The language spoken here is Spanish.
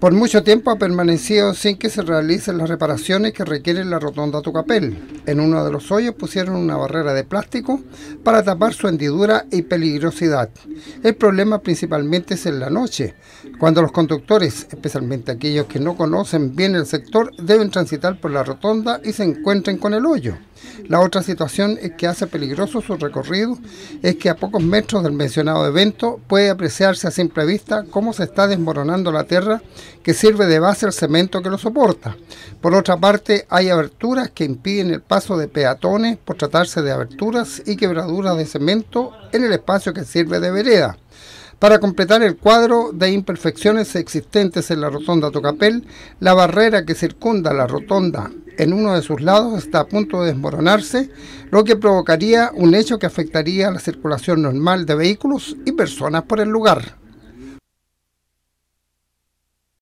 Por mucho tiempo ha permanecido sin que se realicen las reparaciones que requiere la rotonda Tucapel. En uno de los hoyos pusieron una barrera de plástico para tapar su hendidura y peligrosidad. El problema principalmente es en la noche, cuando los conductores, especialmente aquellos que no conocen bien el sector, deben transitar por la rotonda y se encuentren con el hoyo. La otra situación que hace peligroso su recorrido es que a pocos metros del mencionado evento puede apreciarse a simple vista cómo se está desmoronando la tierra que sirve de base al cemento que lo soporta. Por otra parte, hay aberturas que impiden el paso de peatones por tratarse de aberturas y quebraduras de cemento en el espacio que sirve de vereda para completar el cuadro de imperfecciones existentes en la rotonda Tocapel, la barrera que circunda la rotonda en uno de sus lados está a punto de desmoronarse, lo que provocaría un hecho que afectaría la circulación normal de vehículos y personas por el lugar.